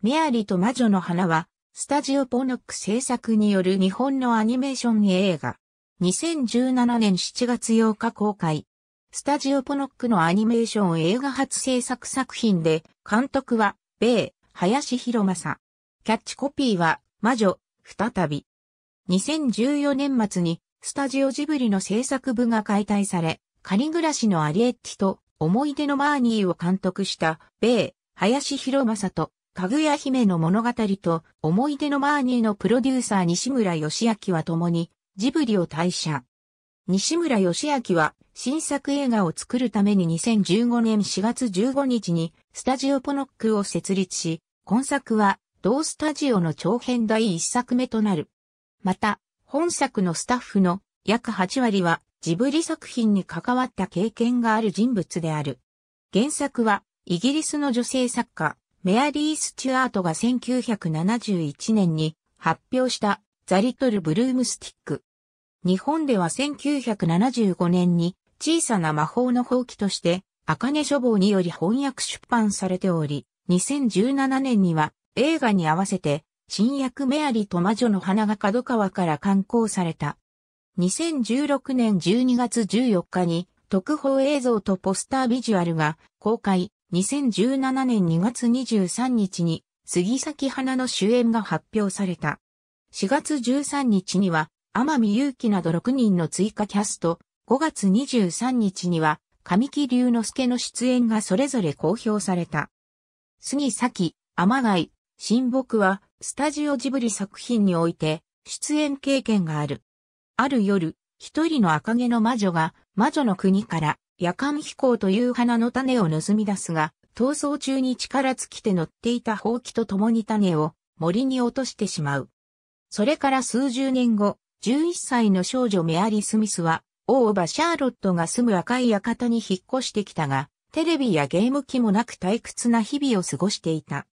メアリと魔女の花は、スタジオポノック制作による日本のアニメーション映画。2017年7月8日公開。スタジオポノックのアニメーション映画初制作作品で、監督は、米、林博正。キャッチコピーは、魔女、再び。2014年末に、スタジオジブリの制作部が解体され、仮暮らしのアリエッティと思い出のマーニーを監督した、米、林博正とかぐや姫の物語と思い出のマーニーのプロデューサー西村義明は共にジブリを退社。西村義明は新作映画を作るために2015年4月15日にスタジオポノックを設立し、今作は同スタジオの長編第1作目となる。また、本作のスタッフの約8割はジブリ作品に関わった経験がある人物である。原作はイギリスの女性作家メアリー・スチュアートが1971年に発表したザ・リトル・ブルームスティック。日本では1975年に小さな魔法の放棄として、茜書房により翻訳出版されており、2017年には映画に合わせて、新役メアリと魔女の花が角川から刊行された。2016年12月14日に特報映像とポスタービジュアルが公開、2017年2月23日に杉咲花の主演が発表された。4月13日には天海祐希など6人の追加キャスト、5月23日には神木隆之介の出演がそれぞれ公表された。杉咲、天貝、新木はスタジオジブリ作品において出演経験がある。ある夜、一人の赤毛の魔女が魔女の国から夜間飛行という花の種を盗み出すが、逃走中に力尽きて乗っていた放棄と共に種を森に落としてしまう。それから数十年後、11歳の少女メアリー・スミスは、大場シャーロットが住む赤い館に引っ越してきたが、テレビやゲーム機もなく退屈な日々を過ごしていた。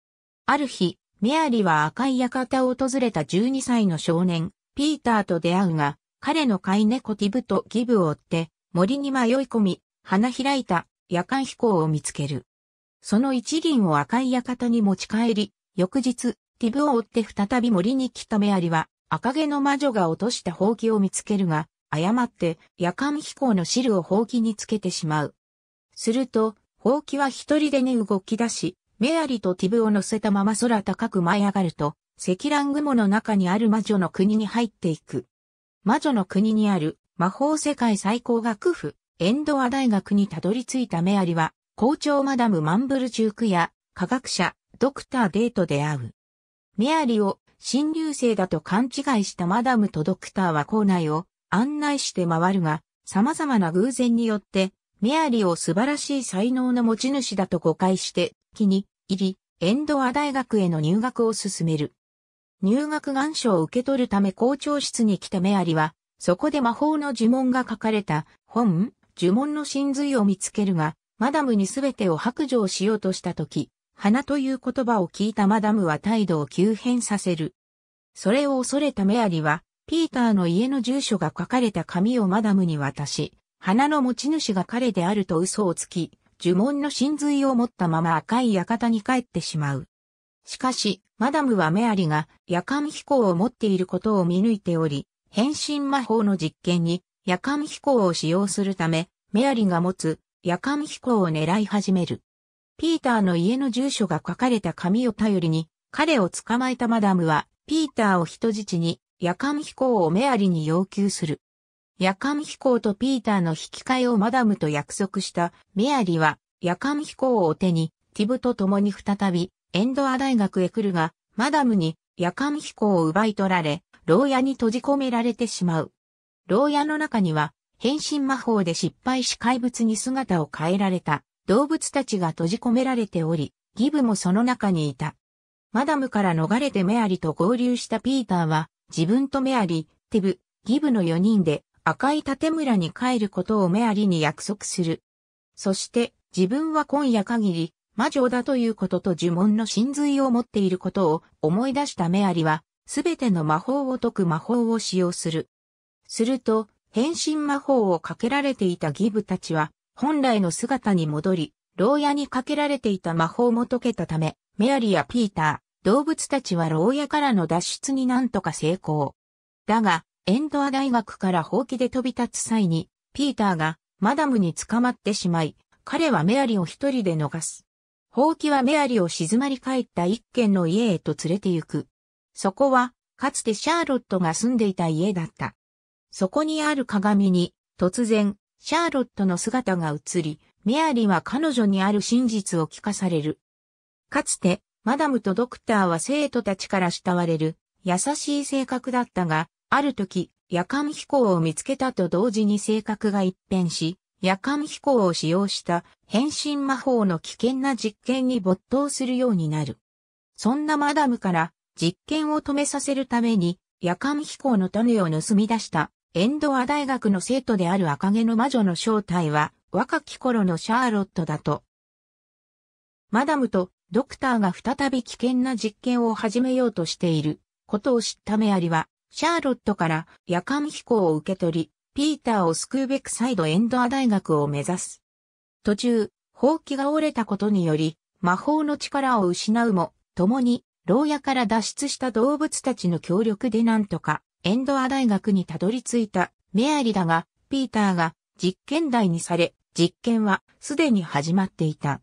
ある日、メアリーは赤い館を訪れた12歳の少年、ピーターと出会うが、彼の飼い猫ティブとギブを追って、森に迷い込み、花開いた夜間飛行を見つける。その一輪を赤い館に持ち帰り、翌日、ティブを追って再び森に来たメアリは、赤毛の魔女が落とした宝器を見つけるが、誤って夜間飛行の汁を宝器につけてしまう。すると、宝器は一人でに動き出し、メアリとティブを乗せたまま空高く舞い上がると、積乱雲の中にある魔女の国に入っていく。魔女の国にある魔法世界最高学府、エンドア大学にたどり着いたメアリは、校長マダムマンブルチュークや科学者、ドクターデーと出会う。メアリを新流星だと勘違いしたマダムとドクターは校内を案内して回るが、様々な偶然によって、メアリを素晴らしい才能の持ち主だと誤解して、気に入り、エンドア大学への入学を進める。入学願書を受け取るため校長室に来たメアリは、そこで魔法の呪文が書かれた本呪文の真髄を見つけるが、マダムに全てを白状しようとしたとき、花という言葉を聞いたマダムは態度を急変させる。それを恐れたメアリは、ピーターの家の住所が書かれた紙をマダムに渡し、花の持ち主が彼であると嘘をつき、呪文の真髄を持ったまま赤い館に帰ってしまう。しかし、マダムはメアリが夜間飛行を持っていることを見抜いており、変身魔法の実験に夜間飛行を使用するため、メアリが持つ夜間飛行を狙い始める。ピーターの家の住所が書かれた紙を頼りに、彼を捕まえたマダムは、ピーターを人質に夜間飛行をメアリに要求する。夜間飛行とピーターの引き換えをマダムと約束したメアリは夜間飛行を手にティブと共に再びエンドア大学へ来るがマダムに夜間飛行を奪い取られ牢屋に閉じ込められてしまう。牢屋の中には、変身魔法で失敗し怪物に姿を変えられた動物たちが閉じ込められており、ギブもその中にいた。マダムから逃れてメアリと合流したピーターは、自分とメアリ、ティブ、ギブの4人で赤い盾村に帰ることをメアリに約束する。そして自分は今夜限り魔女だということと呪文の真髄を持っていることを思い出したメアリは、すべての魔法を解く魔法を使用する。すると、変身魔法をかけられていたギブたちは、本来の姿に戻り、牢屋にかけられていた魔法も解けたため、メアリーやピーター、動物たちは牢屋からの脱出になんとか成功。だが、エンドア大学から放棄で飛び立つ際に、ピーターがマダムに捕まってしまい、彼はメアリを一人で逃す。放棄はメアリを静まり返った一軒の家へと連れて行く。そこは、かつてシャーロットが住んでいた家だった。そこにある鏡に、突然、シャーロットの姿が映り、メアリは彼女にある真実を聞かされる。かつて、マダムとドクターは生徒たちから慕われる、優しい性格だったが、ある時、夜間飛行を見つけたと同時に性格が一変し、夜間飛行を使用した変身魔法の危険な実験に没頭するようになる。そんなマダムから実験を止めさせるために夜間飛行の種を盗み出したエンドア大学の生徒である赤毛の魔女の正体は若き頃のシャーロットだと。マダムとドクターが再び危険な実験を始めようとしていることを知ったメアリは、シャーロットから夜間飛行を受け取り、ピーターを救うべく再度エンドア大学を目指す。途中、放棄が折れたことにより、魔法の力を失うも、共に、牢屋から脱出した動物たちの協力でなんとか、エンドア大学にたどり着いたメアリだが、ピーターが実験台にされ、実験はすでに始まっていた。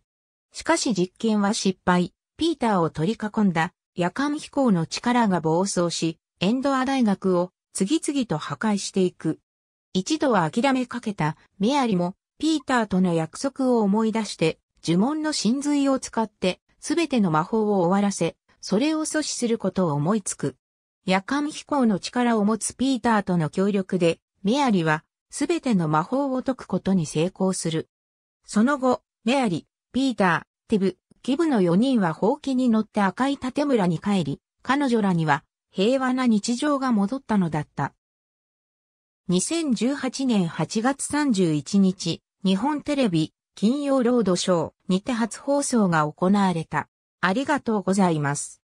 しかし実験は失敗、ピーターを取り囲んだ夜間飛行の力が暴走し、エンドア大学を次々と破壊していく。一度は諦めかけたメアリもピーターとの約束を思い出して呪文の真髄を使ってすべての魔法を終わらせ、それを阻止することを思いつく。夜間飛行の力を持つピーターとの協力で、メアリは、すべての魔法を解くことに成功する。その後、メアリ、ピーター、ティブ、ギブの4人はほうきに乗って赤い建村に帰り、彼女らには平和な日常が戻ったのだった。2018年8月31日、日本テレビ金曜ロードショーにて初放送が行われた。ありがとうございます。